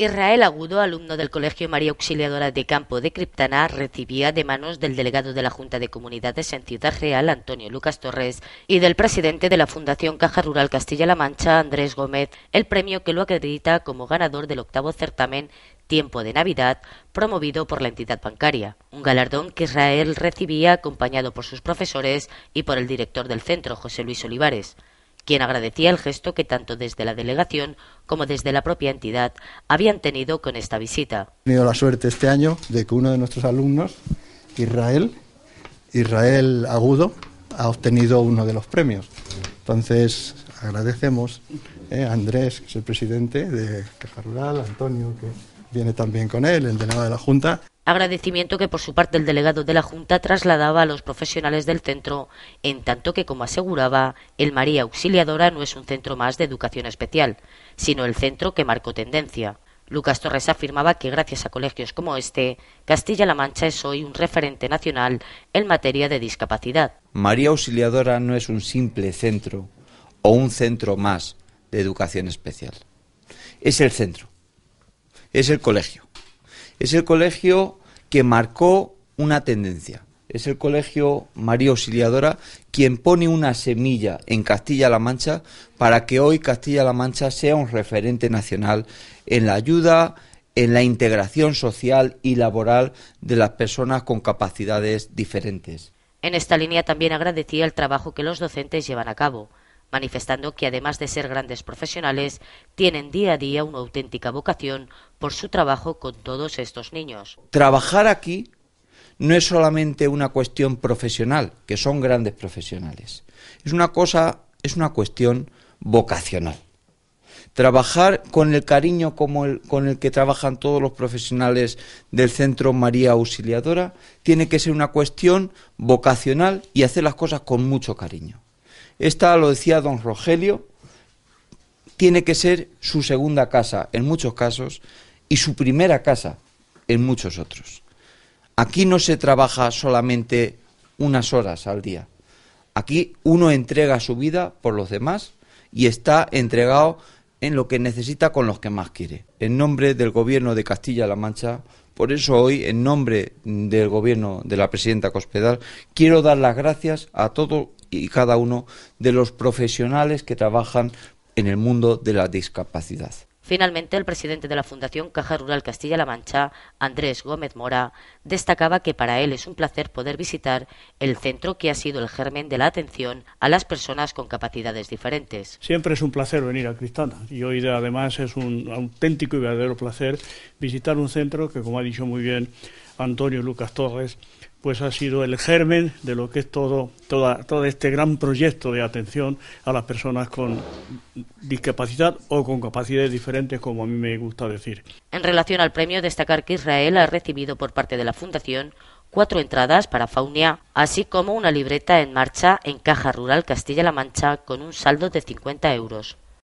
Israel Agudo, alumno del Colegio María Auxiliadora de Campo de Criptana, recibía de manos del delegado de la Junta de Comunidades en Ciudad Real, Antonio Lucas Torres, y del presidente de la Fundación Caja Rural Castilla-La Mancha, Andrés Gómez, el premio que lo acredita como ganador del octavo certamen Tiempo de Navidad, promovido por la entidad bancaria, un galardón que Israel recibía acompañado por sus profesores y por el director del centro, José Luis Olivares quien agradecía el gesto que tanto desde la delegación como desde la propia entidad habían tenido con esta visita. He tenido la suerte este año de que uno de nuestros alumnos, Israel, Israel Agudo, ha obtenido uno de los premios. Entonces, agradecemos eh, a Andrés, que es el presidente de Caja Rural, Antonio, que viene también con él, el delegado de la Junta agradecimiento que por su parte el delegado de la Junta trasladaba a los profesionales del centro, en tanto que, como aseguraba, el María Auxiliadora no es un centro más de educación especial, sino el centro que marcó tendencia. Lucas Torres afirmaba que gracias a colegios como este, Castilla-La Mancha es hoy un referente nacional en materia de discapacidad. María Auxiliadora no es un simple centro o un centro más de educación especial. Es el centro, es el colegio. Es el colegio que marcó una tendencia. Es el Colegio María Auxiliadora quien pone una semilla en Castilla-La Mancha para que hoy Castilla-La Mancha sea un referente nacional en la ayuda, en la integración social y laboral de las personas con capacidades diferentes. En esta línea también agradecía el trabajo que los docentes llevan a cabo manifestando que además de ser grandes profesionales, tienen día a día una auténtica vocación por su trabajo con todos estos niños. Trabajar aquí no es solamente una cuestión profesional, que son grandes profesionales. Es una cosa, es una cuestión vocacional. Trabajar con el cariño como con el que trabajan todos los profesionales del Centro María Auxiliadora tiene que ser una cuestión vocacional y hacer las cosas con mucho cariño. Esta, lo decía don Rogelio, tiene que ser su segunda casa en muchos casos y su primera casa en muchos otros. Aquí no se trabaja solamente unas horas al día. Aquí uno entrega su vida por los demás y está entregado en lo que necesita con los que más quiere. En nombre del Gobierno de Castilla-La Mancha, por eso hoy, en nombre del Gobierno de la Presidenta Cospedal, quiero dar las gracias a todos y cada uno de los profesionales que trabajan en el mundo de la discapacidad. Finalmente, el presidente de la Fundación Caja Rural Castilla-La Mancha, Andrés Gómez Mora, destacaba que para él es un placer poder visitar el centro que ha sido el germen de la atención a las personas con capacidades diferentes. Siempre es un placer venir a Cristana y hoy además es un auténtico y verdadero placer visitar un centro que, como ha dicho muy bien Antonio Lucas Torres, pues ha sido el germen de lo que es todo, todo este gran proyecto de atención a las personas con discapacidad o con capacidades diferentes, como a mí me gusta decir. En relación al premio, destacar que Israel ha recibido por parte de la Fundación cuatro entradas para Faunia, así como una libreta en marcha en Caja Rural Castilla-La Mancha con un saldo de 50 euros.